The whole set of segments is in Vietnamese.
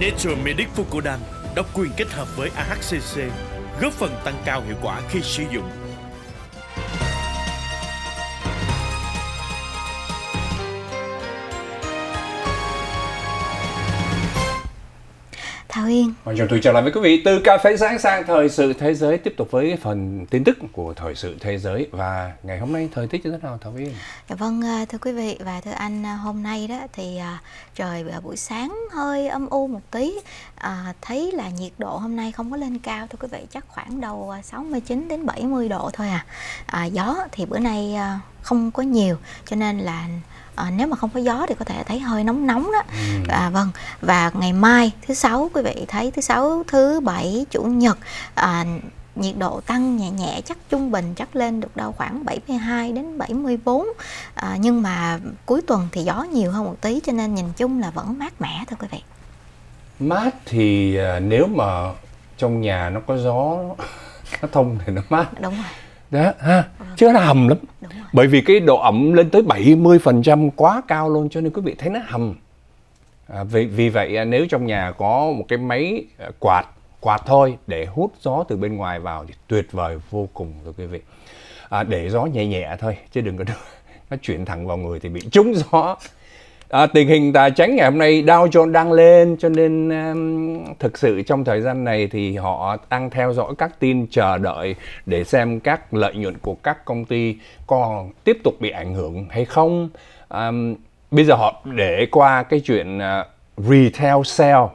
Nature Medic Fucodan độc quyền kết hợp với AHCC góp phần tăng cao hiệu quả khi sử dụng Thảo Yên Và vâng, chào tôi trở lại với quý vị từ cà phê sáng sang Thời sự Thế giới tiếp tục với phần tin tức của Thời sự Thế giới Và ngày hôm nay thời tiết như thế nào Thảo Yên? Dạ vâng à, thưa quý vị và thưa anh à, hôm nay đó thì à, trời buổi sáng hơi âm u một tí à, Thấy là nhiệt độ hôm nay không có lên cao thưa quý vị Chắc khoảng đầu 69 đến 70 độ thôi à, à Gió thì bữa nay không có nhiều cho nên là à, nếu mà không có gió thì có thể thấy hơi nóng nóng đó ừ. à, vâng và ngày mai thứ sáu quý vị thấy thứ sáu thứ bảy chủ nhật à, nhiệt độ tăng nhẹ nhẹ chắc trung bình chắc lên được đâu khoảng 72 đến 74 à, nhưng mà cuối tuần thì gió nhiều hơn một tí cho nên nhìn chung là vẫn mát mẻ thôi quý vị mát thì à, nếu mà trong nhà nó có gió nó thông thì nó mát đúng rồi đó ha chứ nó hầm lắm bởi vì cái độ ẩm lên tới 70% quá cao luôn cho nên quý vị thấy nó hầm à, vì vì vậy à, nếu trong nhà có một cái máy à, quạt quạt thôi để hút gió từ bên ngoài vào thì tuyệt vời vô cùng rồi quý vị à, để gió nhẹ nhẹ thôi chứ đừng có nó chuyển thẳng vào người thì bị trúng gió À, tình hình tài chính ngày hôm nay Dow Jones đang lên cho nên um, thực sự trong thời gian này thì họ đang theo dõi các tin chờ đợi để xem các lợi nhuận của các công ty còn tiếp tục bị ảnh hưởng hay không. Um, bây giờ họ để qua cái chuyện uh, retail sale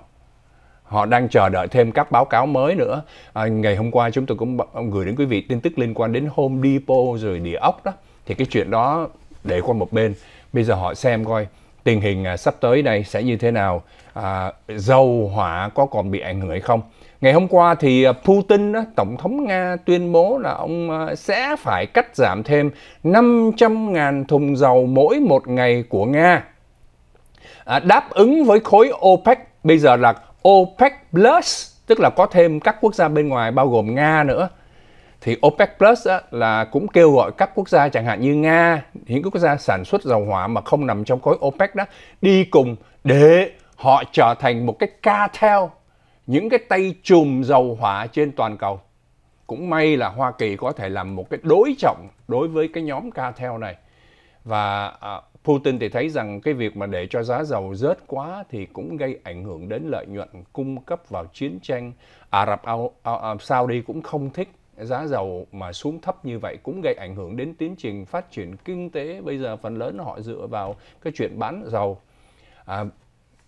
họ đang chờ đợi thêm các báo cáo mới nữa à, ngày hôm qua chúng tôi cũng gửi đến quý vị tin tức liên quan đến Home Depot rồi địa ốc đó thì cái chuyện đó để qua một bên bây giờ họ xem coi tình hình à, sắp tới đây sẽ như thế nào, à, dầu hỏa có còn bị ảnh hưởng hay không. Ngày hôm qua thì à, Putin, Tổng thống Nga tuyên bố là ông à, sẽ phải cắt giảm thêm 500.000 thùng dầu mỗi một ngày của Nga. À, đáp ứng với khối OPEC, bây giờ là OPEC Plus, tức là có thêm các quốc gia bên ngoài bao gồm Nga nữa thì OPEC Plus á, là cũng kêu gọi các quốc gia chẳng hạn như Nga, những quốc gia sản xuất dầu hỏa mà không nằm trong khối OPEC đó đi cùng để họ trở thành một cái cartel những cái tay chùm dầu hỏa trên toàn cầu. Cũng may là Hoa Kỳ có thể làm một cái đối trọng đối với cái nhóm cartel này. Và à, Putin thì thấy rằng cái việc mà để cho giá dầu rớt quá thì cũng gây ảnh hưởng đến lợi nhuận cung cấp vào chiến tranh. Ả Rập Saudi cũng không thích giá dầu mà xuống thấp như vậy cũng gây ảnh hưởng đến tiến trình phát triển kinh tế bây giờ phần lớn họ dựa vào cái chuyện bán dầu à,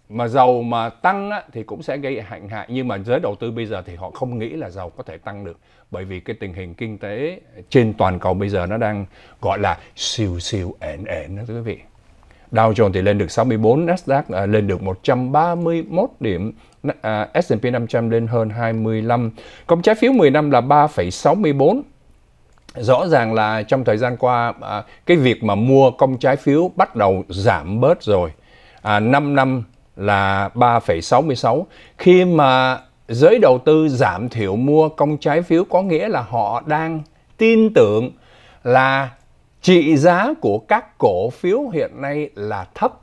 mà dầu mà tăng á, thì cũng sẽ gây hạn hại nhưng mà giới đầu tư bây giờ thì họ không nghĩ là dầu có thể tăng được bởi vì cái tình hình kinh tế trên toàn cầu bây giờ nó đang gọi là siêu siêu ẻn ẻn đó quý vị Dow Jones thì lên được 64, Nasdaq à, lên được 131 điểm, uh, S&P 500 lên hơn 25. Còn trái phiếu 10 năm là 3,64 rõ ràng là trong thời gian qua à, cái việc mà mua công trái phiếu bắt đầu giảm bớt rồi à, 5 năm là 3,66 khi mà giới đầu tư giảm thiểu mua công trái phiếu có nghĩa là họ đang tin tưởng là trị giá của các cổ phiếu hiện nay là thấp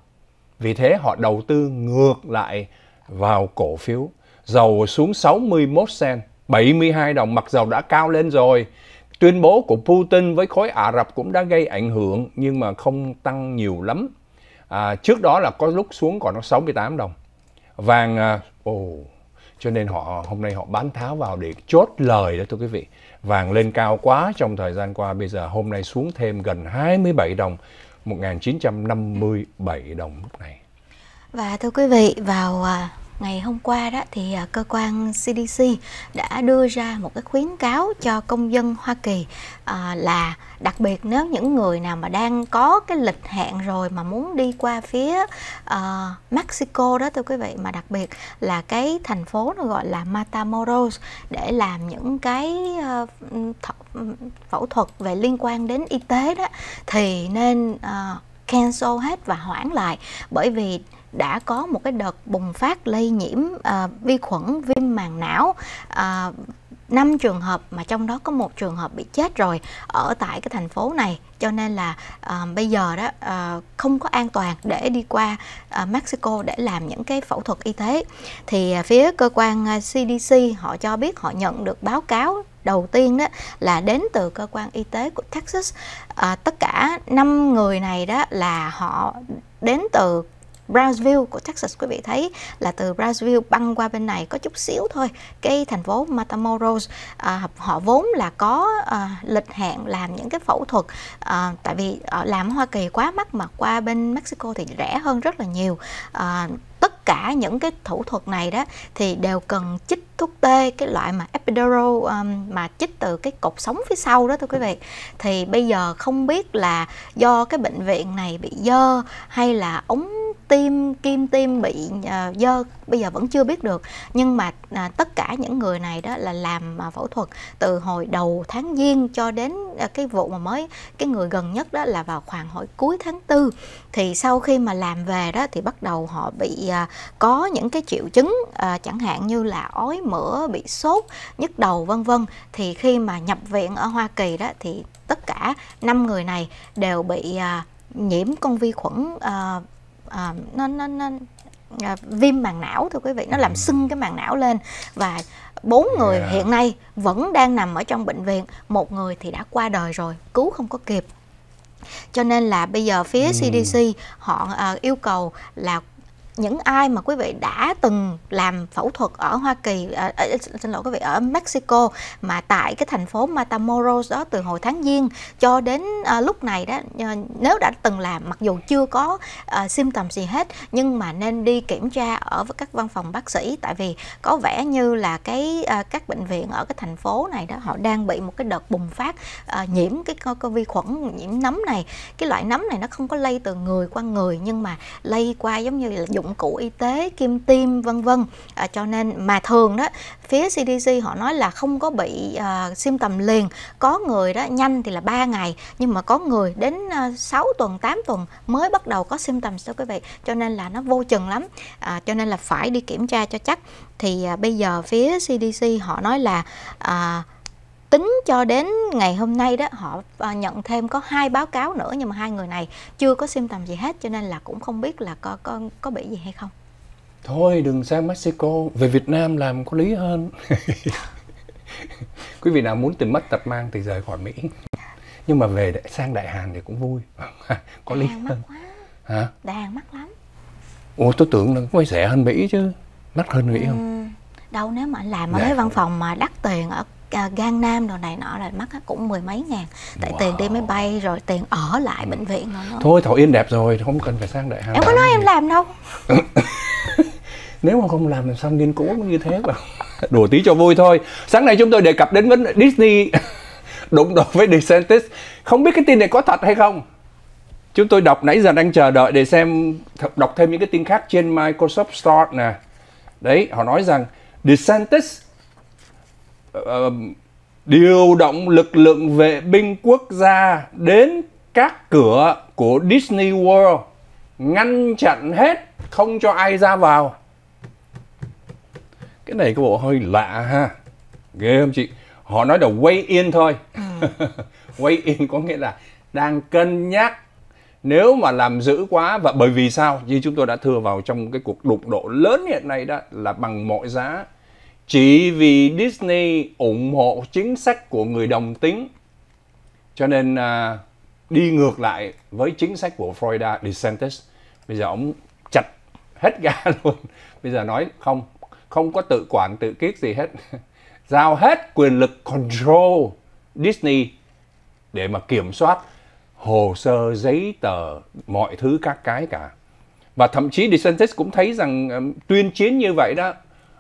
vì thế họ đầu tư ngược lại vào cổ phiếu. Dầu xuống 61 sen, 72 đồng mặc dầu đã cao lên rồi. Tuyên bố của Putin với khối Ả Rập cũng đã gây ảnh hưởng nhưng mà không tăng nhiều lắm. À, trước đó là có lúc xuống còn nó 68 đồng. Vàng à, ồ oh, cho nên họ hôm nay họ bán tháo vào để chốt lời đó thưa quý vị. Vàng lên cao quá trong thời gian qua bây giờ hôm nay xuống thêm gần 27 đồng, 1957 đồng lúc này. Và thưa quý vị, vào à, ngày hôm qua đó thì à, cơ quan CDC đã đưa ra một cái khuyến cáo cho công dân Hoa Kỳ à, là đặc biệt nếu những người nào mà đang có cái lịch hẹn rồi mà muốn đi qua phía Mexico đó thưa quý vị mà đặc biệt là cái thành phố nó gọi là Matamoros để làm những cái phẫu thuật về liên quan đến y tế đó thì nên cancel hết và hoãn lại bởi vì đã có một cái đợt bùng phát lây nhiễm uh, vi khuẩn viêm màng não uh, à, 5 trường hợp mà trong đó có một trường hợp bị chết rồi ở tại cái thành phố này cho nên là uh, bây giờ đó uh, không có an toàn để đi qua uh, Mexico để làm những cái phẫu thuật y tế thì uh, phía cơ quan uh, CDC họ cho biết họ nhận được báo cáo đầu tiên đó là đến từ cơ quan y tế của Texas uh, tất cả 5 người này đó là họ đến từ Brownsville của Texas quý vị thấy là từ Brownsville băng qua bên này có chút xíu thôi cái thành phố Matamoros à, họ vốn là có à, lịch hẹn làm những cái phẫu thuật à, tại vì à, làm Hoa Kỳ quá mắc mà qua bên Mexico thì rẻ hơn rất là nhiều à, tất cả những cái thủ thuật này đó thì đều cần chích thuốc tê cái loại mà epidural um, mà chích từ cái cột sống phía sau đó thưa quý vị thì bây giờ không biết là do cái bệnh viện này bị dơ hay là ống tim kim tim bị uh, dơ bây giờ vẫn chưa biết được nhưng mà uh, tất cả những người này đó là làm uh, phẫu thuật từ hồi đầu tháng giêng cho đến uh, cái vụ mà mới cái người gần nhất đó là vào khoảng hồi cuối tháng tư thì sau khi mà làm về đó thì bắt đầu họ bị uh, có những cái triệu chứng uh, chẳng hạn như là ói mửa bị sốt nhức đầu vân vân thì khi mà nhập viện ở Hoa Kỳ đó thì tất cả năm người này đều bị uh, nhiễm con vi khuẩn uh, à, nó nó nó à, viêm màng não thưa quý vị nó làm ừ. sưng cái màng não lên và bốn người yeah. Dạ. hiện nay vẫn đang nằm ở trong bệnh viện một người thì đã qua đời rồi cứu không có kịp cho nên là bây giờ phía ừ. cdc họ à, yêu cầu là những ai mà quý vị đã từng làm phẫu thuật ở Hoa Kỳ ở, à, ở, à, xin lỗi quý vị ở Mexico mà tại cái thành phố Matamoros đó từ hồi tháng giêng cho đến à, lúc này đó nếu đã từng làm mặc dù chưa có à, symptom gì hết nhưng mà nên đi kiểm tra ở với các văn phòng bác sĩ tại vì có vẻ như là cái à, các bệnh viện ở cái thành phố này đó họ đang bị một cái đợt bùng phát à, nhiễm cái co, co vi khuẩn nhiễm nấm này cái loại nấm này nó không có lây từ người qua người nhưng mà lây qua giống như là dụng dụng cụ y tế kim tiêm vân vân à, cho nên mà thường đó phía CDC họ nói là không có bị à, sim tầm liền có người đó nhanh thì là 3 ngày nhưng mà có người đến à, 6 tuần 8 tuần mới bắt đầu có sim tầm đó quý vị cho nên là nó vô chừng lắm à, cho nên là phải đi kiểm tra cho chắc thì à, bây giờ phía CDC họ nói là à, tính cho đến ngày hôm nay đó họ à, nhận thêm có hai báo cáo nữa nhưng mà hai người này chưa có sim tầm gì hết cho nên là cũng không biết là có có có bị gì hay không thôi đừng sang Mexico về Việt Nam làm có lý hơn quý vị nào muốn tìm mất tật mang thì rời khỏi Mỹ nhưng mà về để sang Đại Hàn thì cũng vui có lý Hàn hơn quá. hả Đại Hàn mắc lắm ủa tôi tưởng là quay rẻ hơn Mỹ chứ mắc hơn Mỹ ừ. không đâu nếu mà anh làm ở dạ. cái văn phòng mà đắt tiền ở À, gan nam đồ này nọ là mắc cũng mười mấy ngàn tại wow. tiền đi máy bay rồi tiền ở lại bệnh viện rồi thôi thảo yên đẹp rồi không cần phải sang đại hàng em có nói gì. em làm đâu nếu mà không làm làm sao nghiên cứu như thế mà đùa tí cho vui thôi sáng nay chúng tôi đề cập đến vấn Disney đụng độ với DeSantis không biết cái tin này có thật hay không chúng tôi đọc nãy giờ đang chờ đợi để xem đọc thêm những cái tin khác trên Microsoft Store nè đấy họ nói rằng DeSantis điều động lực lượng vệ binh quốc gia đến các cửa của Disney World ngăn chặn hết không cho ai ra vào cái này có bộ hơi lạ ha ghê không chị họ nói là way in thôi way in có nghĩa là đang cân nhắc nếu mà làm dữ quá và bởi vì sao như chúng tôi đã thưa vào trong cái cuộc đụng độ lớn hiện nay đó là bằng mọi giá chỉ vì Disney ủng hộ chính sách của người đồng tính cho nên à, đi ngược lại với chính sách của Florida DeSantis bây giờ ông chặt hết ga luôn bây giờ nói không không có tự quản tự kiết gì hết giao hết quyền lực control Disney để mà kiểm soát hồ sơ giấy tờ mọi thứ các cái cả và thậm chí DeSantis cũng thấy rằng um, tuyên chiến như vậy đó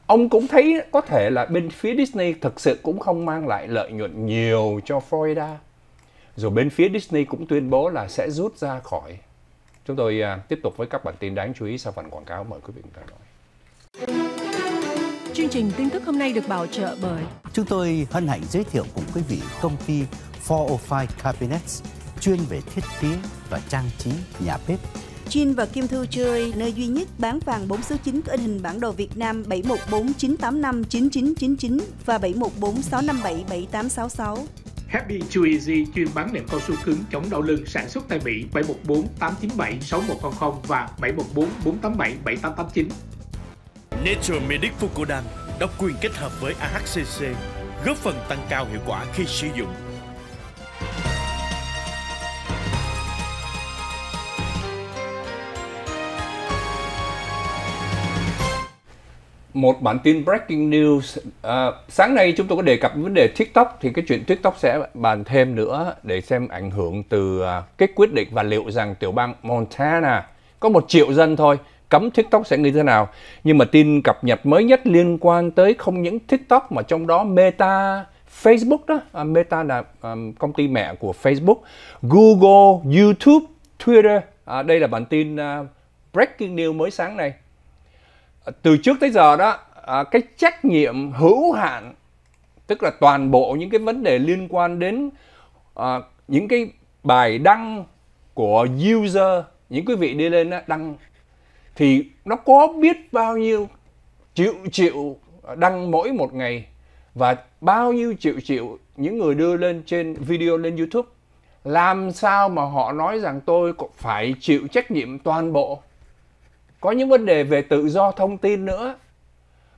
ông cũng thấy có thể là bên phía Disney thực sự cũng không mang lại lợi nhuận nhiều cho Florida. Rồi bên phía Disney cũng tuyên bố là sẽ rút ra khỏi. Chúng tôi uh, tiếp tục với các bản tin đáng chú ý sau phần quảng cáo. Mời quý vị cùng theo dõi. Chương trình tin tức hôm nay được bảo trợ bởi Chúng tôi hân hạnh giới thiệu cùng quý vị công ty 405 Cabinets chuyên về thiết kế và trang trí nhà bếp Jin và Kim Thư chơi nơi duy nhất bán vàng 4 số 9 có in hình bản đồ Việt Nam 7149859999 và 7146577866. Happy Too Easy chuyên bán nệm cao su cứng chống đau lưng sản xuất tại Mỹ 714 897 6100 và 714 487 7889. Nature Medic Fucodan độc quyền kết hợp với AHCC góp phần tăng cao hiệu quả khi sử dụng một bản tin breaking news à, sáng nay chúng tôi có đề cập vấn đề tiktok thì cái chuyện tiktok sẽ bàn thêm nữa để xem ảnh hưởng từ à, cái quyết định và liệu rằng tiểu bang montana có một triệu dân thôi cấm tiktok sẽ như thế nào nhưng mà tin cập nhật mới nhất liên quan tới không những tiktok mà trong đó meta facebook đó à, meta là à, công ty mẹ của facebook google youtube twitter à, đây là bản tin à, breaking news mới sáng nay từ trước tới giờ đó à, cái trách nhiệm hữu hạn tức là toàn bộ những cái vấn đề liên quan đến à, những cái bài đăng của user những quý vị đi lên đăng thì nó có biết bao nhiêu triệu triệu đăng mỗi một ngày và bao nhiêu triệu triệu những người đưa lên trên video lên YouTube làm sao mà họ nói rằng tôi phải chịu trách nhiệm toàn bộ có những vấn đề về tự do thông tin nữa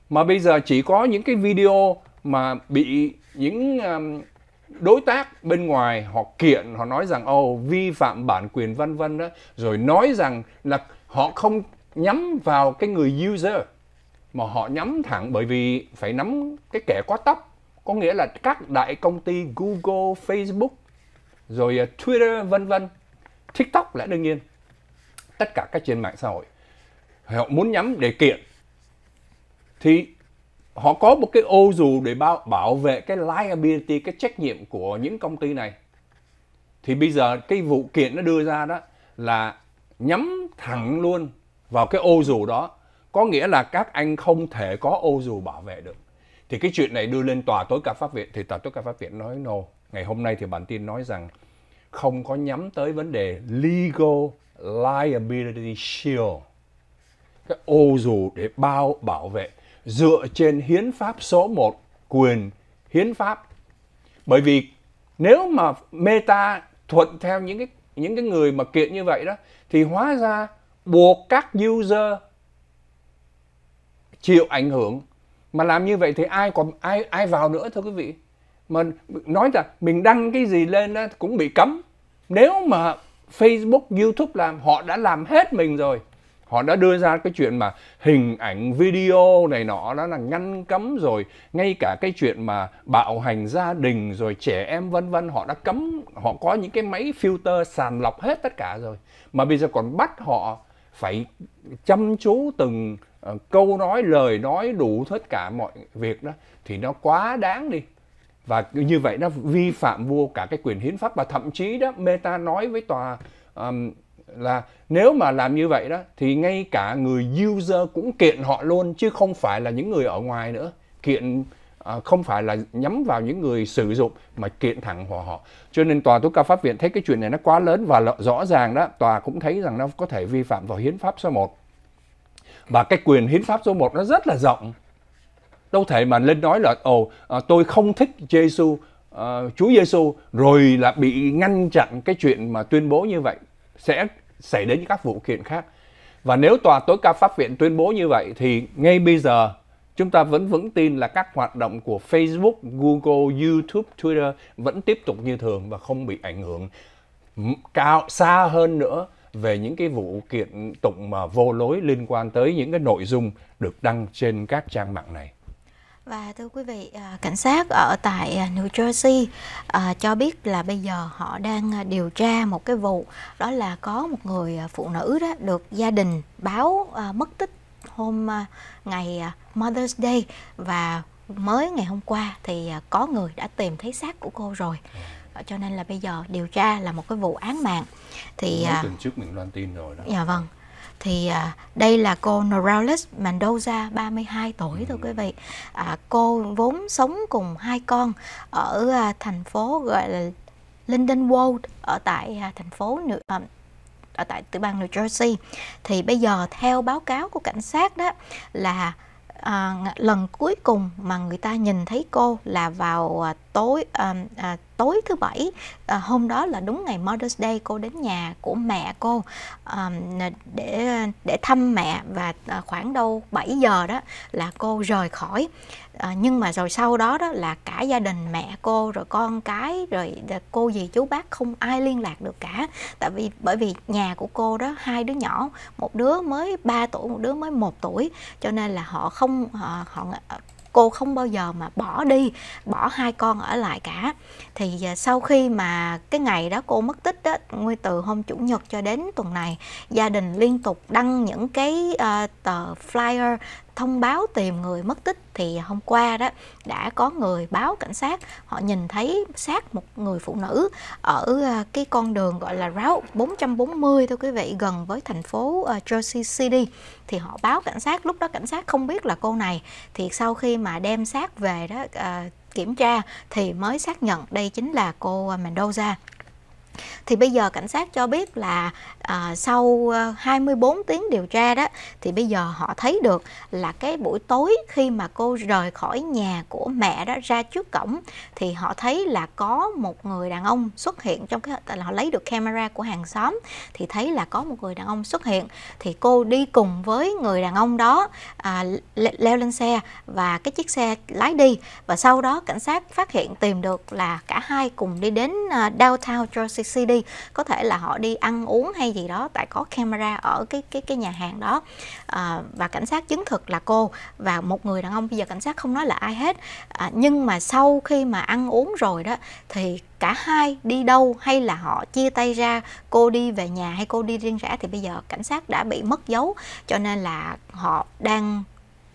mà bây giờ chỉ có những cái video mà bị những um, đối tác bên ngoài họ kiện họ nói rằng ồ oh, vi phạm bản quyền vân vân đó rồi nói rằng là họ không nhắm vào cái người user mà họ nhắm thẳng bởi vì phải nắm cái kẻ có tóc có nghĩa là các đại công ty Google, Facebook, rồi uh, Twitter vân vân, TikTok là đương nhiên tất cả các trên mạng xã hội họ muốn nhắm để kiện thì họ có một cái ô dù để bảo, bảo vệ cái liability cái trách nhiệm của những công ty này thì bây giờ cái vụ kiện nó đưa ra đó là nhắm thẳng luôn vào cái ô dù đó có nghĩa là các anh không thể có ô dù bảo vệ được thì cái chuyện này đưa lên tòa tối cao pháp viện thì tòa tối cao pháp viện nói no ngày hôm nay thì bản tin nói rằng không có nhắm tới vấn đề legal liability shield cái ô dù để bao bảo vệ dựa trên hiến pháp số 1 quyền hiến pháp bởi vì nếu mà meta thuận theo những cái những cái người mà kiện như vậy đó thì hóa ra buộc các user chịu ảnh hưởng mà làm như vậy thì ai còn ai ai vào nữa thưa quý vị mà nói là mình đăng cái gì lên đó cũng bị cấm nếu mà Facebook YouTube làm họ đã làm hết mình rồi họ đã đưa ra cái chuyện mà hình ảnh video này nọ đó là ngăn cấm rồi ngay cả cái chuyện mà bạo hành gia đình rồi trẻ em vân vân họ đã cấm họ có những cái máy filter sàn lọc hết tất cả rồi mà bây giờ còn bắt họ phải chăm chú từng uh, câu nói lời nói đủ tất cả mọi việc đó thì nó quá đáng đi và như vậy nó vi phạm vô cả cái quyền hiến pháp và thậm chí đó Meta nói với tòa um, là nếu mà làm như vậy đó thì ngay cả người user cũng kiện họ luôn chứ không phải là những người ở ngoài nữa kiện à, không phải là nhắm vào những người sử dụng mà kiện thẳng họ họ cho nên tòa tối cao pháp viện thấy cái chuyện này nó quá lớn và rõ ràng đó tòa cũng thấy rằng nó có thể vi phạm vào hiến pháp số 1 và cái quyền hiến pháp số 1 nó rất là rộng đâu thể mà lên nói là ồ à, tôi không thích Giêsu à, Chúa Giêsu rồi là bị ngăn chặn cái chuyện mà tuyên bố như vậy sẽ xảy đến các vụ kiện khác. Và nếu tòa tối cao pháp viện tuyên bố như vậy thì ngay bây giờ chúng ta vẫn vững tin là các hoạt động của Facebook, Google, YouTube, Twitter vẫn tiếp tục như thường và không bị ảnh hưởng cao xa hơn nữa về những cái vụ kiện tụng mà vô lối liên quan tới những cái nội dung được đăng trên các trang mạng này. Và thưa quý vị, à, cảnh sát ở tại à, New Jersey à, cho biết là bây giờ họ đang điều tra một cái vụ đó là có một người phụ nữ đó được gia đình báo mất tích hôm ngày Mother's Day và mới ngày hôm qua thì có người đã tìm thấy xác của cô rồi cho nên là bây giờ điều tra là một cái vụ án mạng thì Mấy tuần trước mình loan tin rồi đó dạ vâng thì à, đây là cô Norales Mendoza 32 tuổi thôi quý vị à, cô vốn sống cùng hai con ở à, thành phố gọi là Lindenwold ở tại à, thành phố New, à, ở tại tiểu bang New Jersey thì bây giờ theo báo cáo của cảnh sát đó là à, lần cuối cùng mà người ta nhìn thấy cô là vào à, tối à, à, tối thứ bảy à, hôm đó là đúng ngày Mother's Day cô đến nhà của mẹ cô à, để để thăm mẹ và à, khoảng đâu 7 giờ đó là cô rời khỏi à, nhưng mà rồi sau đó đó là cả gia đình mẹ cô rồi con cái rồi cô dì chú bác không ai liên lạc được cả tại vì bởi vì nhà của cô đó hai đứa nhỏ một đứa mới 3 tuổi một đứa mới một tuổi cho nên là họ không họ, họ cô không bao giờ mà bỏ đi bỏ hai con ở lại cả thì à, sau khi mà cái ngày đó cô mất tích đó nguyên từ hôm chủ nhật cho đến tuần này gia đình liên tục đăng những cái uh, tờ flyer thông báo tìm người mất tích thì hôm qua đó đã có người báo cảnh sát họ nhìn thấy xác một người phụ nữ ở à, cái con đường gọi là route 440 thôi quý vị gần với thành phố à, Jersey City thì họ báo cảnh sát lúc đó cảnh sát không biết là cô này thì sau khi mà đem xác về đó à, kiểm tra thì mới xác nhận đây chính là cô Mendoza thì bây giờ cảnh sát cho biết là à, sau 24 ờ, tiếng điều tra đó thì bây giờ họ thấy được là cái buổi tối khi mà cô rời khỏi nhà của mẹ đó ra trước cổng thì họ thấy là có một người đàn ông xuất hiện trong cái là họ lấy được camera của hàng xóm thì thấy là có một người đàn ông xuất hiện thì cô đi cùng với người đàn ông đó à, leo lên xe và cái chiếc xe lái đi và sau đó cảnh sát phát hiện tìm được là cả hai cùng đi đến uh, downtown Jersey CD có thể là họ đi ăn uống hay gì đó tại có camera ở cái cái cái nhà hàng đó à, và cảnh sát chứng thực là cô và một người đàn ông bây giờ cảnh sát không nói là ai hết à, nhưng mà sau khi mà ăn uống rồi đó thì cả hai đi đâu hay là họ chia tay ra cô đi về nhà hay cô đi riêng rẽ thì bây giờ cảnh sát đã bị mất dấu cho nên là họ đang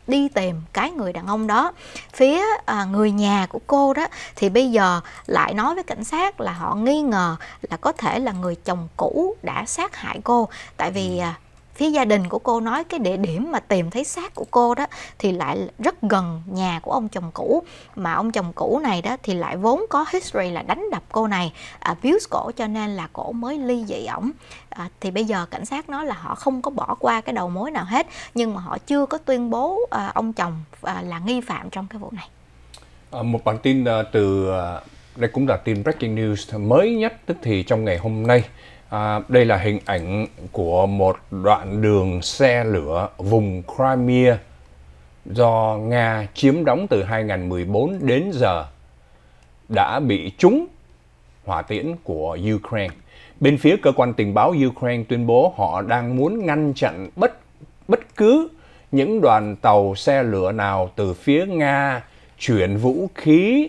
đi tìm cái người đàn ông đó phía à, người nhà của cô đó thì bây giờ lại nói với cảnh sát là họ nghi ngờ là có thể là người chồng cũ đã sát hại cô tại vì ừ. à, phía gia đình của cô nói cái địa điểm mà tìm thấy xác của cô đó thì lại rất gần nhà của ông chồng cũ mà ông chồng cũ này đó thì lại vốn có history là đánh đập cô này abuse cổ cho nên là cổ mới ly dị ổng à, thì bây giờ cảnh sát nói là họ không có bỏ qua cái đầu mối nào hết nhưng mà họ chưa có tuyên bố à, ông chồng à, là nghi phạm trong cái vụ này à, một bản tin à, từ à, đây cũng là tin breaking news mới nhất tức thì trong ngày hôm nay À, đây là hình ảnh của một đoạn đường xe lửa vùng Crimea do Nga chiếm đóng từ 2014 đến giờ đã bị trúng hỏa tiễn của Ukraine. Bên phía cơ quan tình báo Ukraine tuyên bố họ đang muốn ngăn chặn bất bất cứ những đoàn tàu xe lửa nào từ phía Nga chuyển vũ khí,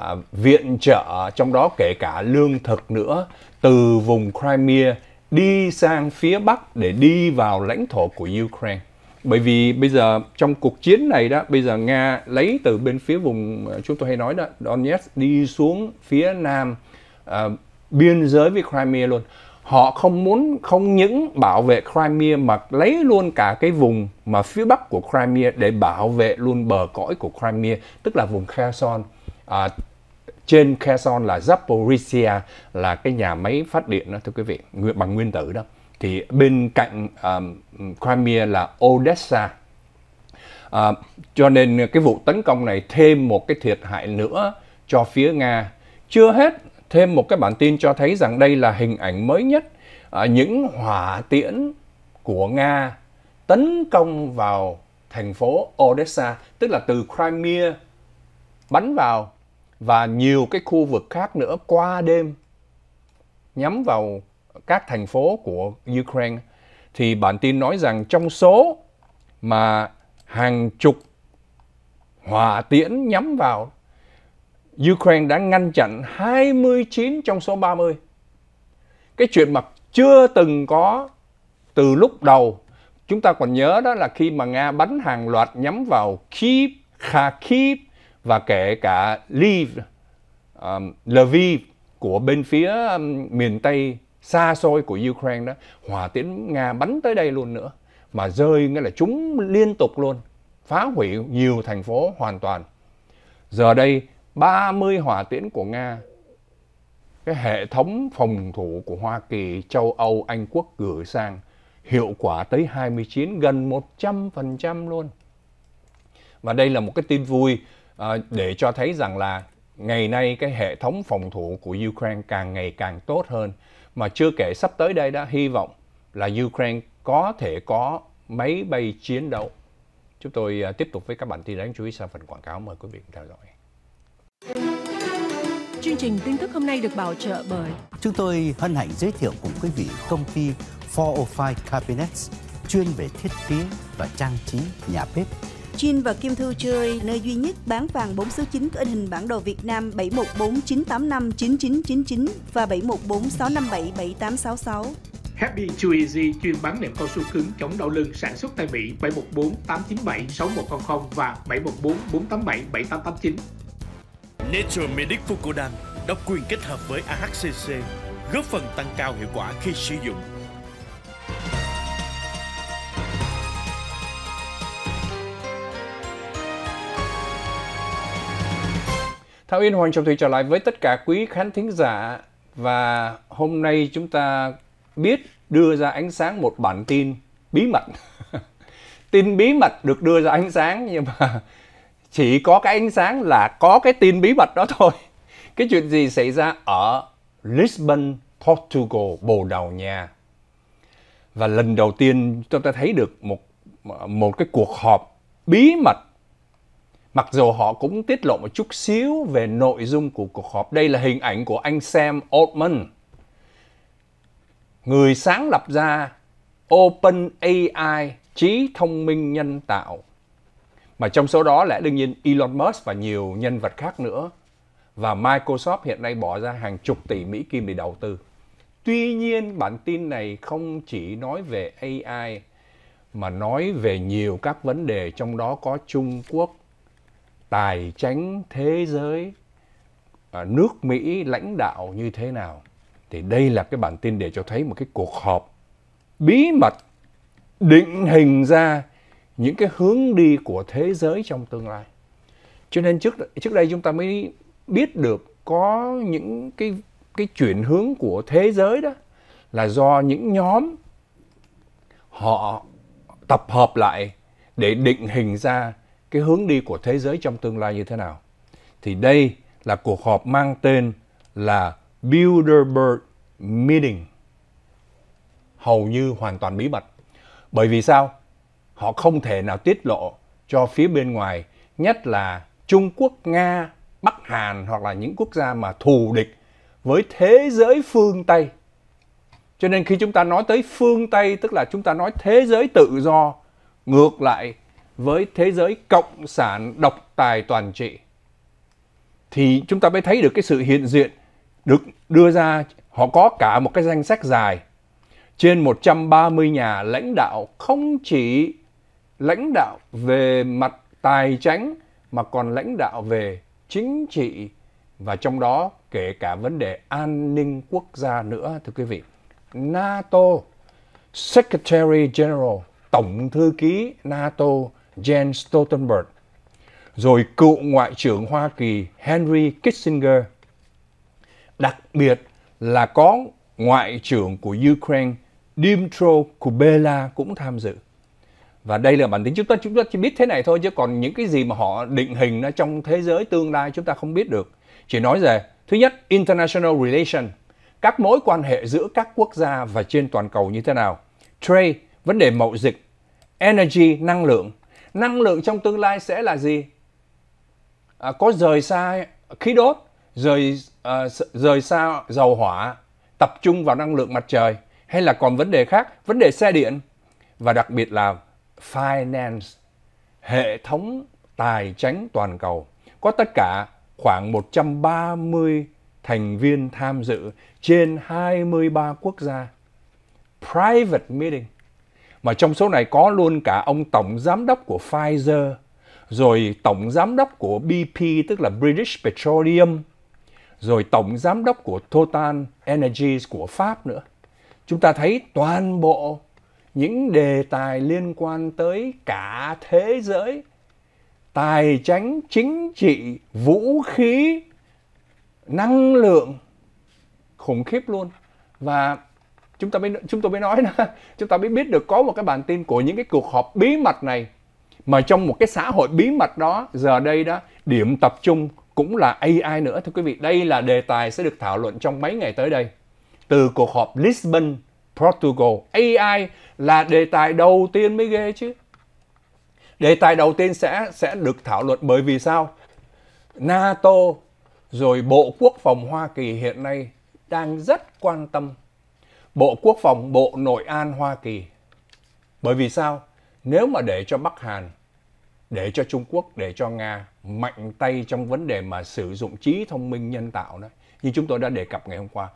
à, viện trợ trong đó kể cả lương thực nữa từ vùng Crimea đi sang phía Bắc để đi vào lãnh thổ của Ukraine. Bởi vì bây giờ trong cuộc chiến này đó, bây giờ Nga lấy từ bên phía vùng ờ, chúng tôi hay nói đó, Donetsk đi xuống phía nam uh, biên giới với Crimea luôn. Họ không muốn không những bảo vệ Crimea mà lấy luôn cả cái vùng mà phía bắc của Crimea để bảo vệ luôn bờ cõi của Crimea, tức là vùng Kherson. uh, trên Kherson là Zaporizhia là cái nhà máy phát điện đó thưa quý vị bằng nguyên tử đó thì bên cạnh um, Crimea là Odessa à, cho nên cái vụ tấn công này thêm một cái thiệt hại nữa cho phía Nga chưa hết thêm một cái bản tin cho thấy rằng đây là hình ảnh mới nhất à, những hỏa tiễn của Nga tấn công vào thành phố Odessa tức là từ Crimea bắn vào và nhiều cái khu vực khác nữa qua đêm nhắm vào các thành phố của Ukraine thì bản tin nói rằng trong số mà hàng chục hỏa tiễn nhắm vào Ukraine đã ngăn chặn 29 trong số 30. Cái chuyện mà chưa từng có từ lúc đầu. Chúng ta còn nhớ đó là khi mà Nga bắn hàng loạt nhắm vào Kiev, Kharkiv, và kể cả Lviv, um, Lviv của bên phía um, miền Tây xa xôi của Ukraine đó, hỏa tiễn Nga bắn tới đây luôn nữa. Mà rơi nghĩa là chúng liên tục luôn, phá hủy nhiều thành phố hoàn toàn. Giờ đây, 30 hỏa tiễn của Nga, cái hệ thống phòng thủ của Hoa Kỳ, châu Âu, Anh Quốc gửi sang hiệu quả tới 29, gần 100% luôn. Và đây là một cái tin vui à, để cho thấy rằng là ngày nay cái hệ thống phòng thủ của Ukraine càng ngày càng tốt hơn mà chưa kể sắp tới đây đã hy vọng là Ukraine có thể có máy bay chiến đấu. Chúng tôi ờ, tiếp tục với các bạn tin đáng chú ý sau phần quảng cáo mời quý vị theo dõi. Chương trình tin tức hôm nay được bảo trợ bởi Chúng tôi hân hạnh giới thiệu cùng quý vị công ty 405 Cabinets chuyên về thiết kế và trang trí nhà bếp Chin và Kim Thư chơi nơi duy nhất bán vàng 4 số 9 có in hình bản đồ Việt Nam 7149859999 và 7146577866. Happy Too Easy chuyên bán nệm cao su cứng chống đau lưng sản xuất tại Mỹ 714 897 6100 và 714 487 7889. Nature Medic Fucodan độc quyền kết hợp với AHCC góp phần tăng cao hiệu quả khi sử dụng Thảo Yên Hoàng Trọng Thủy trở lại với tất cả quý khán thính giả và hôm nay chúng ta biết đưa ra ánh sáng một bản tin bí mật. tin bí mật được đưa ra ánh sáng nhưng mà chỉ có cái ánh sáng là có cái tin bí mật đó thôi. Cái chuyện gì xảy ra ở Lisbon, Portugal, Bồ Đào Nha. Và lần đầu tiên chúng ta thấy được một một cái cuộc họp bí mật Mặc dù họ cũng tiết lộ một chút xíu về nội dung của cuộc họp. Đây là hình ảnh của anh Sam Altman, người sáng lập ra OpenAI, trí thông minh nhân tạo. Mà trong số đó lẽ đương nhiên Elon Musk và nhiều nhân vật khác nữa. Và Microsoft hiện nay bỏ ra hàng chục tỷ Mỹ Kim để đầu tư. Tuy nhiên bản tin này không chỉ nói về AI mà nói về nhiều các vấn đề trong đó có Trung Quốc, tài chánh thế giới à, nước Mỹ lãnh đạo như thế nào. Thì đây là cái bản tin để cho thấy một cái cuộc họp bí mật định hình ra những cái hướng đi của thế giới trong tương lai. Cho nên trước trước đây chúng ta mới biết được có những cái cái chuyển hướng của thế giới đó là do những nhóm họ tập hợp lại để định hình ra cái hướng đi của thế giới trong tương lai như thế nào. Thì đây là cuộc họp mang tên là Bilderberg Meeting. Hầu như hoàn toàn bí mật. Bởi vì sao? Họ không thể nào tiết lộ cho phía bên ngoài, nhất là Trung Quốc, Nga, Bắc Hàn hoặc là những quốc gia mà thù địch với thế giới phương Tây. Cho nên khi chúng ta nói tới phương Tây tức là chúng ta nói thế giới tự do ngược lại với thế giới cộng sản độc tài toàn trị thì chúng ta mới thấy được cái sự hiện diện được đưa ra họ có cả một cái danh sách dài trên 130 nhà lãnh đạo không chỉ lãnh đạo về mặt tài chính mà còn lãnh đạo về chính trị và trong đó kể cả vấn đề an ninh quốc gia nữa thưa quý vị. NATO Secretary General, Tổng thư ký NATO Jens Stoltenberg, rồi cựu Ngoại trưởng Hoa Kỳ Henry Kissinger. Đặc biệt là có Ngoại trưởng của Ukraine Dmytro Kubela cũng tham dự. Và đây là bản tính chúng ta chúng ta chỉ biết thế này thôi chứ còn những cái gì mà họ định hình nó trong thế giới tương lai chúng ta không biết được. Chỉ nói về thứ nhất international relation, các mối quan hệ giữa các quốc gia và trên toàn cầu như thế nào. Trade, vấn đề mậu dịch, energy năng lượng năng lượng trong tương lai sẽ là gì à, có rời xa khí đốt rời à, rời xa dầu hỏa tập trung vào năng lượng mặt trời hay là còn vấn đề khác vấn đề xe điện và đặc biệt là finance hệ thống tài chính toàn cầu có tất cả khoảng 130 thành viên tham dự trên 23 quốc gia private meeting mà trong số này có luôn cả ông tổng giám đốc của Pfizer, rồi tổng giám đốc của BP tức là British Petroleum, rồi tổng giám đốc của Total Energies của Pháp nữa. Chúng ta thấy toàn bộ những đề tài liên quan tới cả thế giới tài chính chính trị vũ khí năng lượng khủng khiếp luôn và chúng ta mới chúng tôi mới nói đó chúng ta mới biết được có một cái bản tin của những cái cuộc họp bí mật này mà trong một cái xã hội bí mật đó giờ đây đó điểm tập trung cũng là AI nữa thưa quý vị đây là đề tài sẽ được thảo luận trong mấy ngày tới đây từ cuộc họp Lisbon Portugal AI là đề tài đầu tiên mới ghê chứ đề tài đầu tiên sẽ sẽ được thảo luận bởi vì sao NATO rồi Bộ Quốc phòng Hoa Kỳ hiện nay đang rất quan tâm Bộ Quốc phòng Bộ Nội an Hoa Kỳ. Bởi vì sao? Nếu mà để cho Bắc Hàn, để cho Trung Quốc, để cho Nga mạnh tay trong vấn đề mà sử dụng trí thông minh nhân tạo đó, như chúng tôi đã đề cập ngày hôm qua,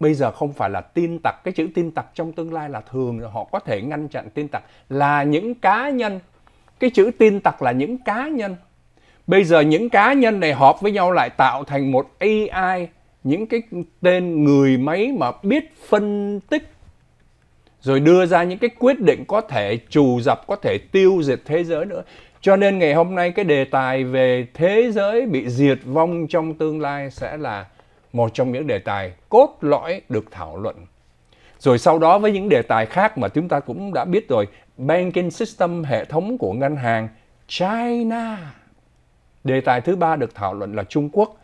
bây giờ không phải là tin tặc, cái chữ tin tặc trong tương lai là thường họ có thể ngăn chặn tin tặc là những cá nhân. Cái chữ tin tặc là những cá nhân. Bây giờ những cá nhân này họp với nhau lại tạo thành một AI những cái tên người máy mà biết phân tích rồi đưa ra những cái quyết định có thể trù dập có thể tiêu diệt thế giới nữa cho nên ngày hôm nay cái đề tài về thế giới bị diệt vong trong tương lai sẽ là một trong những đề tài cốt lõi được thảo luận rồi sau đó với những đề tài khác mà chúng ta cũng đã biết rồi banking system hệ thống của ngân hàng china đề tài thứ ba được thảo luận là trung quốc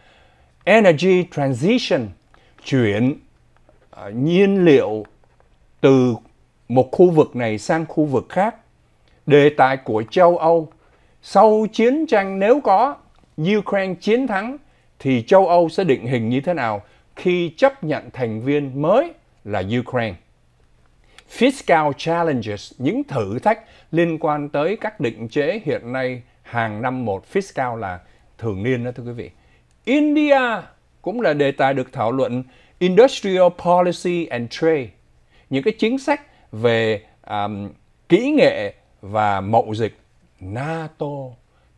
energy transition chuyển uh, nhiên liệu từ một khu vực này sang khu vực khác. Đề tài của châu Âu sau chiến tranh nếu có Ukraine chiến thắng thì châu Âu sẽ định hình như thế nào khi chấp nhận thành viên mới là Ukraine. Fiscal challenges, những thử thách liên quan tới các định chế hiện nay hàng năm một fiscal là thường niên đó thưa quý vị. India cũng là đề tài được thảo luận Industrial Policy and Trade, những cái chính sách về um, kỹ nghệ và mậu dịch NATO,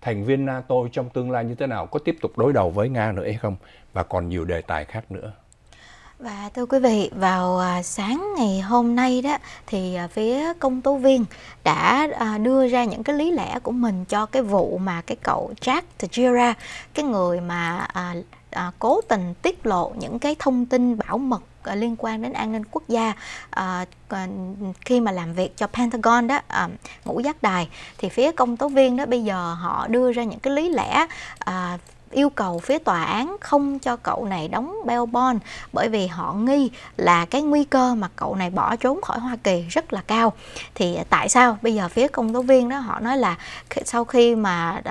thành viên NATO trong tương lai như thế nào có tiếp tục đối đầu với Nga nữa hay không và còn nhiều đề tài khác nữa. Và thưa quý vị, vào à, sáng ngày hôm nay đó thì à, phía công tố viên đã à, đưa ra những cái lý lẽ của mình cho cái vụ mà cái cậu Jack Teixeira, cái người mà à, cố tình tiết lộ những cái thông tin bảo mật liên quan đến an ninh quốc gia à, khi mà làm việc cho Pentagon đó à, ngũ giác đài thì phía công tố viên đó bây giờ họ đưa ra những cái lý lẽ à, yêu cầu phía tòa án không cho cậu này đóng bail bond bởi vì họ nghi là cái nguy cơ mà cậu này bỏ trốn khỏi Hoa Kỳ rất là cao. Thì tại sao bây giờ phía công tố viên đó họ nói là sau khi mà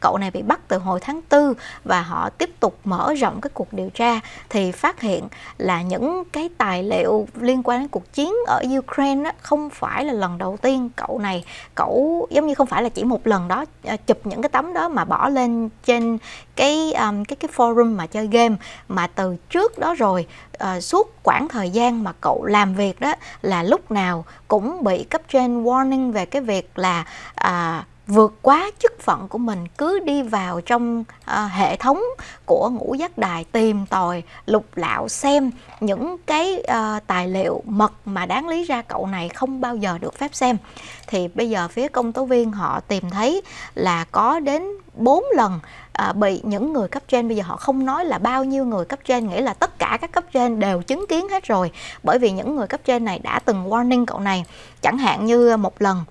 cậu này bị bắt từ hồi tháng 4 và họ tiếp tục mở rộng cái cuộc điều tra thì phát hiện là những cái tài liệu liên quan đến cuộc chiến ở Ukraine không phải là lần đầu tiên cậu này cậu giống như không phải là chỉ một lần đó à, chụp những cái tấm đó mà bỏ lên trên cái um, cái cái forum mà chơi game mà từ trước đó rồi uh, suốt quãng thời gian mà cậu làm việc đó là lúc nào cũng bị cấp trên warning về cái việc là uh, vượt quá chức phận của mình cứ đi vào trong à, hệ thống của ngũ giác đài tìm tòi lục lạo xem những cái à, tài liệu mật mà đáng lý ra cậu này không bao giờ được phép xem thì bây giờ phía công tố viên họ tìm thấy là có đến 4 lần à, bị những người cấp trên bây giờ họ không nói là bao nhiêu người cấp trên nghĩa là tất cả các cấp trên đều chứng kiến hết rồi bởi vì những người cấp trên này đã từng warning cậu này chẳng hạn như một lần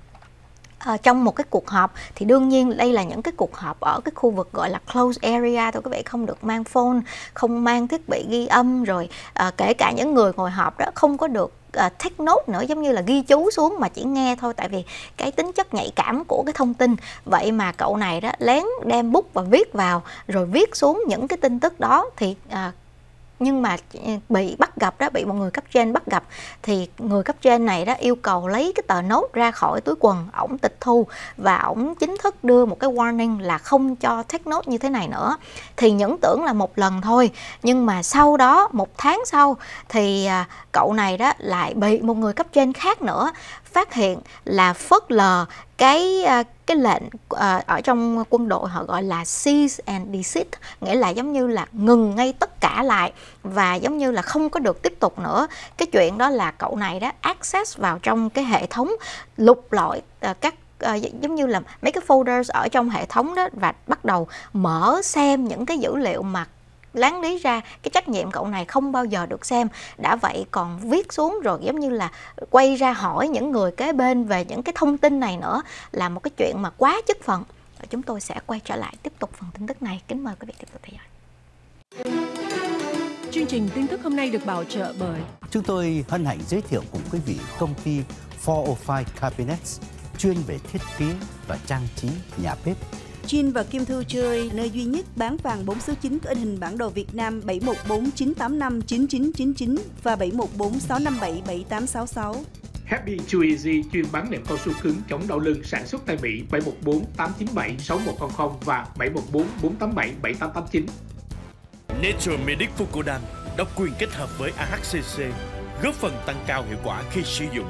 à, trong một cái cuộc họp thì đương nhiên đây là những cái cuộc họp ở cái khu vực gọi là close area thôi các bạn không được mang phone không mang thiết bị ghi âm rồi à, kể cả những người ngồi họp đó không có được uh, take note nữa giống như là ghi chú xuống mà chỉ nghe thôi tại vì cái tính chất nhạy cảm của cái thông tin vậy mà cậu này đó lén đem bút và viết vào rồi viết xuống những cái tin tức đó thì uh, nhưng mà à, bị bắt gặp đó bị một người cấp trên bắt gặp thì người cấp trên này đó yêu cầu lấy cái tờ nốt ra khỏi túi quần ổng tịch thu và ổng chính thức đưa một cái warning là không cho take nốt như thế này nữa thì những tưởng là một lần thôi nhưng mà sau đó một tháng sau thì à, cậu này đó lại bị một người cấp trên khác nữa phát hiện là phớt lờ cái à, cái lệnh à, ở trong quân đội họ gọi là cease and desist nghĩa là giống như là ngừng ngay tất cả lại và giống như là không có được tiếp tục nữa cái chuyện đó là cậu này đó access vào trong cái hệ thống lục lọi à, các giống như là mấy cái folders ở trong hệ thống đó và bắt đầu mở xem những cái dữ liệu mà láng lý ra cái trách nhiệm cậu này không bao giờ được xem đã vậy còn viết xuống rồi giống như là quay ra hỏi những người kế bên về những cái thông tin này nữa là một cái chuyện mà quá chức phận chúng tôi sẽ quay trở lại tiếp tục phần tin tức này kính mời quý vị tiếp tục theo dõi Chương trình tin tức hôm nay được bảo trợ bởi Chúng tôi hân hạnh giới thiệu cùng quý vị công ty 405 Cabinets chuyên về thiết kế và trang trí nhà bếp Chin và Kim Thư chơi nơi duy nhất bán vàng 4 số 9 có in hình bản đồ Việt Nam 7149859999 và 7146577866. Happy Too Easy chuyên bán nệm cao su cứng chống đau lưng sản xuất tại Mỹ 714 897 6100 và 714 487 7889. Nature Medic Fucodan độc quyền kết hợp với AHCC góp phần tăng cao hiệu quả khi sử dụng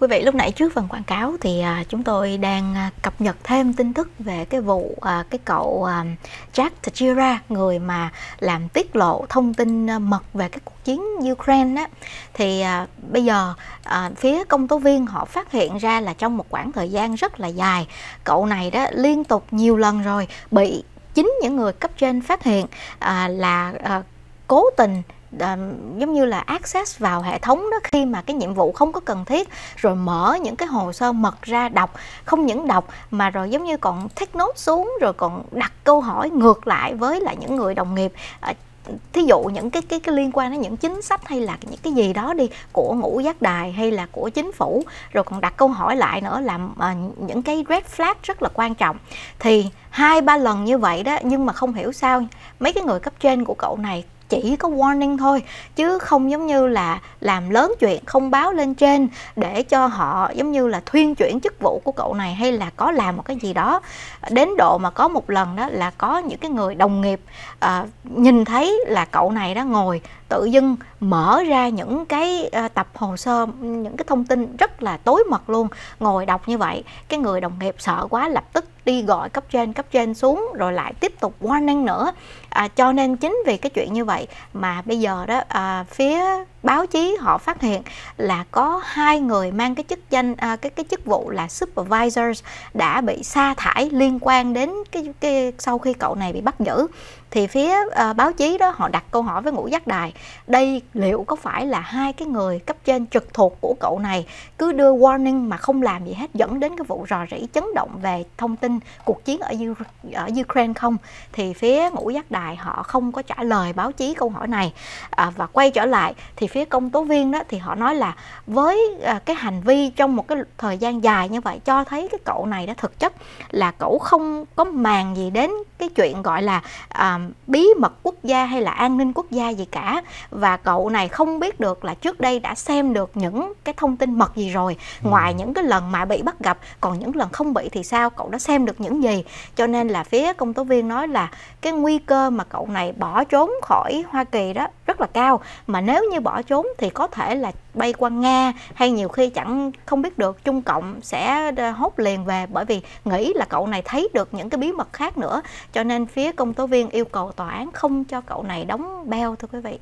quý vị lúc nãy trước phần quảng cáo thì à, chúng tôi đang à, cập nhật thêm tin tức về cái vụ à, cái cậu à, Jack Teixeira người mà làm tiết lộ thông tin à, mật về cái cuộc chiến Ukraine á thì à, bây giờ à, phía công tố viên họ phát hiện ra là trong một khoảng thời gian rất là dài cậu này đó liên tục nhiều lần rồi bị chính những người cấp trên phát hiện à, là à, cố tình À, giống như là access vào hệ thống đó khi mà cái nhiệm vụ không có cần thiết rồi mở những cái hồ sơ mật ra đọc không những đọc mà rồi giống như còn take note xuống rồi còn đặt câu hỏi ngược lại với lại những người đồng nghiệp à, thí dụ những cái, cái cái liên quan đến những chính sách hay là những cái gì đó đi của ngũ giác đài hay là của chính phủ rồi còn đặt câu hỏi lại nữa làm à, những cái red flag rất là quan trọng thì hai ba lần như vậy đó nhưng mà không hiểu sao mấy cái người cấp trên của cậu này chỉ có warning thôi chứ không giống như là làm lớn chuyện không báo lên trên để cho họ giống như là thuyên chuyển chức vụ của cậu này hay là có làm một cái gì đó đến độ mà có một lần đó là có những cái người đồng nghiệp uh, nhìn thấy là cậu này đó ngồi tự dưng mở ra những cái ờ, tập hồ sơ những cái thông tin rất là tối mật luôn ngồi đọc như vậy cái người đồng nghiệp sợ quá lập tức đi gọi cấp trên cấp trên xuống rồi lại tiếp tục warning nữa à, cho nên chính vì cái chuyện như vậy mà bây giờ đó à, phía báo chí họ phát hiện là có hai người mang cái chức danh à, cái cái chức vụ là supervisors đã bị sa thải liên quan đến cái cái sau khi cậu này bị bắt giữ thì phía à, báo chí đó họ đặt câu hỏi với ngũ giác đài đây liệu có phải là hai cái người cấp trên trực thuộc của cậu này cứ đưa warning mà không làm gì hết dẫn đến cái vụ rò rỉ chấn động về thông tin cuộc chiến ở u ở Ukraine không thì phía ngũ giác đài họ không có trả lời báo chí câu hỏi này à, và quay trở lại thì phía công tố viên đó thì họ nói là với à, cái hành vi trong một cái thời gian dài như vậy cho thấy cái cậu này đó thực chất là cậu không có màng gì đến cái chuyện gọi là à, bí mật quốc gia hay là an ninh quốc gia gì cả và cậu này không biết được là trước đây đã xem được những cái thông tin mật gì rồi ừ. ngoài những cái lần mà bị bắt gặp còn những lần không bị thì sao cậu đã xem được những gì cho nên là phía công tố viên nói là cái nguy cơ mà cậu này bỏ trốn khỏi Hoa Kỳ đó rất là cao mà nếu như bỏ bỏ trốn thì có thể là bay qua Nga hay nhiều khi chẳng không biết được Trung Cộng sẽ ờ, hốt liền về bởi vì nghĩ là cậu này thấy được những cái bí mật khác nữa cho nên phía công tố viên yêu cầu tòa án không cho cậu này đóng beo thưa quý vị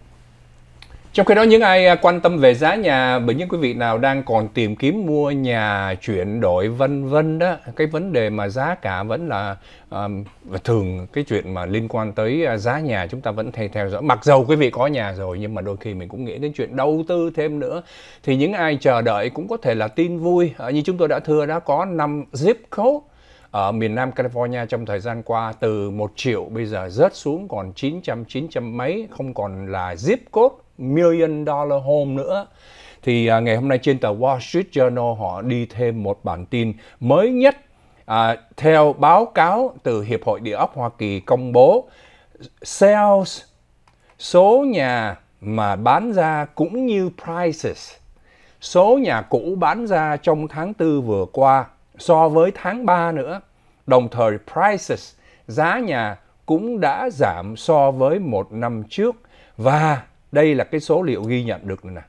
trong khi đó những ai à, quan tâm về giá nhà bởi những quý vị nào đang còn tìm kiếm mua nhà chuyển đổi vân vân đó cái vấn đề mà giá cả vẫn là um, thường cái chuyện mà liên quan tới à, giá nhà chúng ta vẫn thay theo dõi mặc dầu quý vị có nhà rồi nhưng mà đôi khi mình cũng nghĩ đến chuyện đầu tư thêm nữa thì những ai chờ đợi cũng có thể là tin vui ờ, như chúng tôi đã thưa đã có năm zip code ở miền Nam California trong thời gian qua từ 1 triệu bây giờ rớt xuống còn 900, 900 mấy, không còn là zip code million dollar home nữa thì à, ngày hôm nay trên tờ Wall Street Journal họ đi thêm một bản tin mới nhất à, theo báo cáo từ Hiệp hội Địa ốc Hoa Kỳ công bố sales số nhà mà bán ra cũng như prices số nhà cũ bán ra trong tháng 4 vừa qua so với tháng 3 nữa đồng thời prices giá nhà cũng đã giảm so với một năm trước và đây là cái số liệu ghi nhận được nè.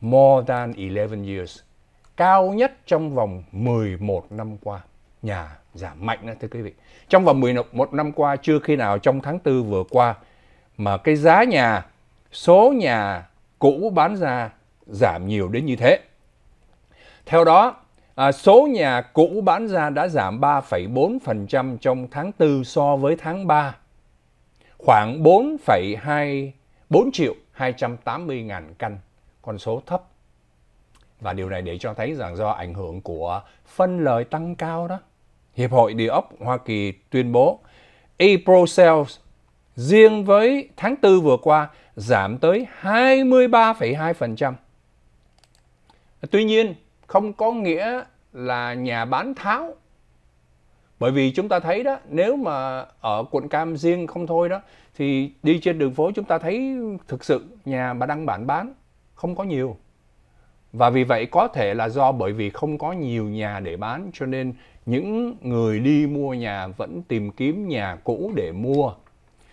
More than 11 years. Cao nhất trong vòng 11 năm qua. Nhà giảm mạnh đó thưa quý vị. Trong vòng 11 năm qua chưa khi nào trong tháng 4 vừa qua mà cái giá nhà, số nhà cũ bán ra giảm nhiều đến như thế. Theo đó, à, số nhà cũ bán ra đã giảm 3,4% trong tháng 4 so với tháng 3, khoảng 4,2 4 triệu 280.000 căn, con số thấp. Và điều này để cho thấy rằng do ảnh hưởng của phân lời tăng cao đó. Hiệp hội Địa ốc Hoa Kỳ tuyên bố Aprosales riêng với tháng 4 vừa qua giảm tới 23,2%. Tuy nhiên, không có nghĩa là nhà bán tháo. Bởi vì chúng ta thấy đó, nếu mà ở quận cam riêng không thôi đó, thì đi trên đường phố chúng ta thấy thực sự nhà mà đăng bản bán không có nhiều và vì vậy có thể là do bởi vì không có nhiều nhà để bán cho nên những người đi mua nhà vẫn tìm kiếm nhà cũ để mua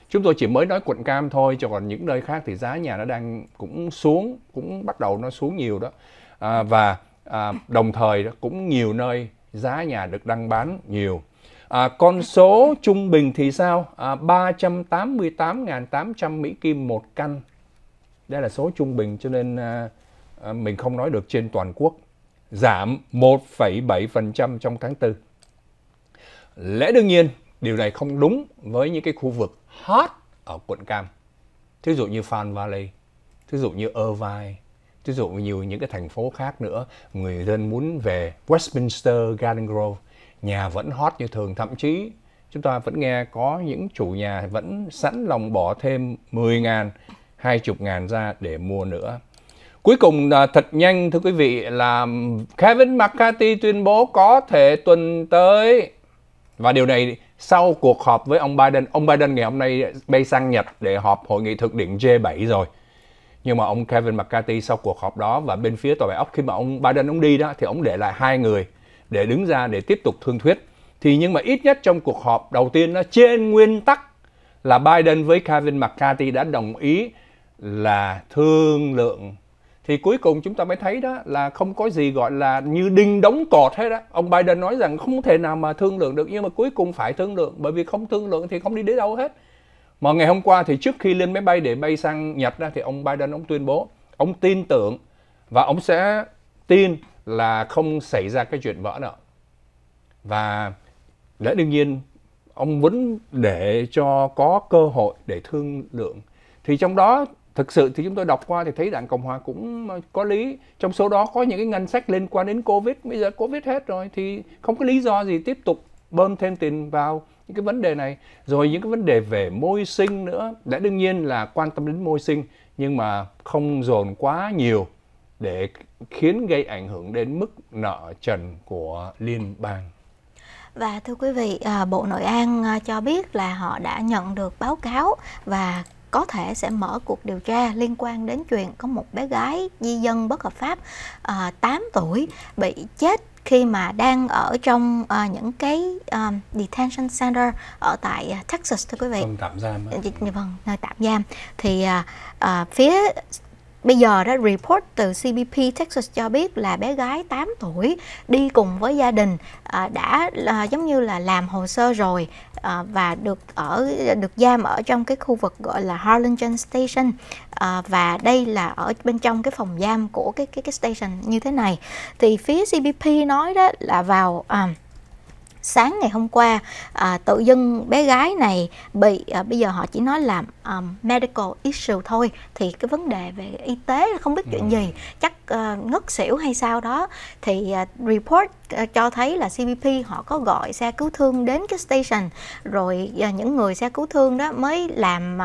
chúng tôi chỉ mới nói quận cam thôi cho còn những nơi khác thì giá nhà nó đang cũng xuống cũng bắt đầu nó xuống nhiều đó à, và à, đồng thời cũng nhiều nơi giá nhà được đăng bán nhiều À, con số trung bình thì sao? À, 388.800 Mỹ Kim một căn. Đây là số trung bình cho nên à, à, mình không nói được trên toàn quốc. Giảm 1,7% trong tháng 4. Lẽ đương nhiên, điều này không đúng với những cái khu vực hot ở quận Cam. Thí dụ như Fan Valley, thí dụ như Irvine, thí dụ như những cái thành phố khác nữa. Người dân muốn về Westminster Garden Grove nhà vẫn hot như thường thậm chí chúng ta vẫn nghe có những chủ nhà vẫn sẵn lòng bỏ thêm 10 ngàn, 20 ngàn ra để mua nữa. Cuối cùng thật nhanh thưa quý vị là Kevin McCarthy tuyên bố có thể tuần tới và điều này sau cuộc họp với ông Biden, ông Biden ngày hôm nay bay sang Nhật để họp hội nghị thượng đỉnh G7 rồi. Nhưng mà ông Kevin McCarthy sau cuộc họp đó và bên phía tòa bạch ốc khi mà ông Biden ông đi đó thì ông để lại hai người để đứng ra để tiếp tục thương thuyết. Thì nhưng mà ít nhất trong cuộc họp đầu tiên nó trên nguyên tắc là Biden với Kevin McCarthy đã đồng ý là thương lượng thì cuối cùng chúng ta mới thấy đó là không có gì gọi là như đinh đóng cột hết đó ông Biden nói rằng không thể nào mà thương lượng được nhưng mà cuối cùng phải thương lượng bởi vì không thương lượng thì không đi đến đâu hết mà ngày hôm qua thì trước khi lên máy bay để bay sang Nhật ra thì ông Biden ông tuyên bố ông tin tưởng và ông sẽ tin là không xảy ra cái chuyện vỡ nợ và lẽ đương nhiên ông muốn để cho có cơ hội để thương lượng thì trong đó thực sự thì chúng tôi đọc qua thì thấy đảng cộng hòa cũng có lý trong số đó có những cái ngân sách liên quan đến covid bây giờ covid hết rồi thì không có lý do gì tiếp tục bơm thêm tiền vào những cái vấn đề này rồi những cái vấn đề về môi sinh nữa đã đương nhiên là quan tâm đến môi sinh nhưng mà không dồn quá nhiều để khiến gây ảnh hưởng đến mức nợ trần của liên bang. Và thưa quý vị, à, Bộ Nội an à, cho biết là họ đã nhận được báo cáo và có thể sẽ mở cuộc điều tra liên quan đến chuyện có một bé gái di dân bất hợp pháp 8 à, tuổi bị chết khi mà đang ở trong uh, những cái uh, detention center ở tại uh, Texas thưa quý vị. Trong tạm giam. Dạ, dạ, vâng, nơi tạm giam thì uh, uh, phía Bây giờ đó report từ CBP Texas cho biết là bé gái 8 tuổi đi cùng với gia đình à, đã à, giống như là làm hồ sơ rồi à, và được ở được giam ở trong cái khu vực gọi là Harlingen Station à, và đây là ở bên trong cái phòng giam của cái cái cái station như thế này thì phía CBP nói đó là vào à, sáng ngày hôm qua à, tự dưng bé gái này bị à, bây giờ họ chỉ nói là um, medical issue thôi thì cái vấn đề về y tế không biết chuyện ừ. gì chắc Ờ, ngất xỉu hay sao đó thì ờ, report ờ, cho thấy là CBP họ có gọi xe cứu thương đến cái station rồi những người xe cứu thương đó mới làm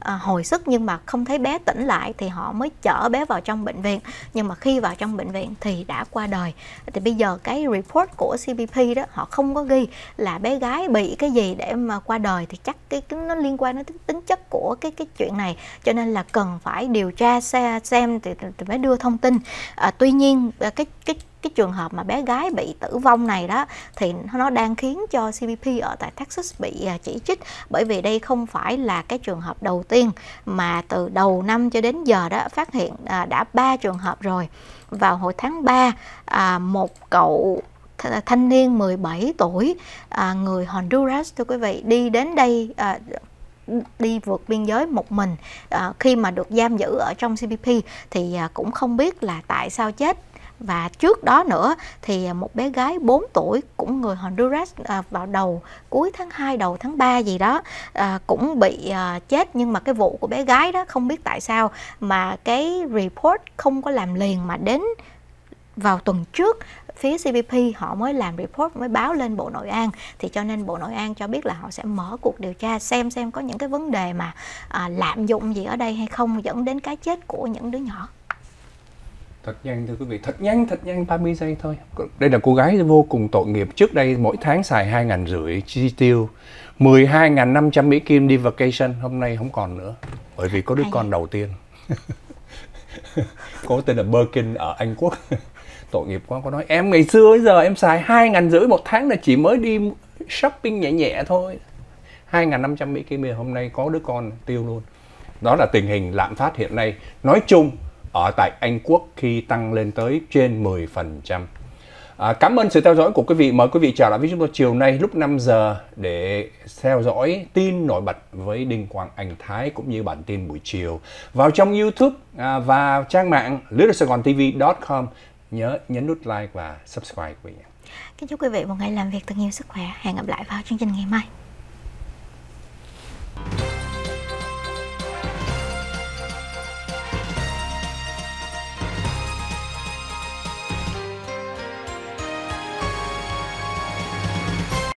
hồi sức nhưng mà không thấy bé tỉnh lại thì họ mới chở bé vào trong bệnh viện nhưng mà khi vào trong bệnh viện thì đã qua đời thì bây giờ cái report của CBP đó họ không có ghi là bé gái bị cái gì để mà qua đời thì chắc cái, nó liên quan đến tính chất của cái cái chuyện này cho nên là cần phải điều tra xem thì, thì phải đưa thông tin à, tuy nhiên à, cái cái cái trường hợp mà bé gái bị tử vong này đó thì nó đang khiến cho CBP ở tại Texas bị à, chỉ trích bởi vì đây không phải là cái trường hợp đầu tiên mà từ đầu năm cho đến giờ đó phát hiện à, đã ba trường hợp rồi vào hồi tháng 3 một cậu thanh niên 17 tuổi người Honduras thưa quý vị đi đến đây đi vượt biên giới một mình à, khi mà được giam giữ ở trong CPP thì à, cũng không biết là tại sao chết và trước đó nữa thì à, một bé gái 4 tuổi cũng người Honduras à, vào đầu cuối tháng 2 đầu tháng 3 gì đó à, cũng bị à, chết nhưng mà cái vụ của bé gái đó không biết tại sao mà cái report không có làm liền mà đến vào tuần trước phía CBP họ mới làm report mới báo lên Bộ Nội an thì cho nên Bộ Nội an cho biết là họ sẽ mở cuộc điều tra xem xem có những cái vấn đề mà à, lạm dụng gì ở đây hay không dẫn đến cái chết của những đứa nhỏ thật nhanh thưa quý vị thật nhanh thật nhanh 30 giây thôi đây là cô gái vô cùng tội nghiệp trước đây mỗi tháng xài hai ngàn rưỡi chi tiêu 12.500 Mỹ Kim đi vacation hôm nay không còn nữa bởi vì có đứa Hay. con đầu tiên cô tên là Birkin ở Anh Quốc tội nghiệp quá có nói em ngày xưa bây giờ em xài hai ngàn rưỡi một tháng là chỉ mới đi shopping nhẹ nhẹ thôi hai ngàn năm trăm mỹ kim hôm nay có đứa con tiêu luôn đó là tình hình lạm phát hiện nay nói chung ở tại Anh Quốc khi tăng lên tới trên 10%. À, cảm ơn sự theo dõi của quý vị. Mời quý vị trở lại với chúng tôi chiều nay lúc 5 giờ để theo dõi tin nổi bật với Đinh Quang Anh Thái cũng như bản tin buổi chiều vào trong YouTube à, và trang mạng littlesaigontv.com nhớ nhấn nút like và subscribe quý vị. Kính chúc quý vị một ngày làm việc thật nhiều sức khỏe. Hẹn gặp lại vào chương trình ngày mai.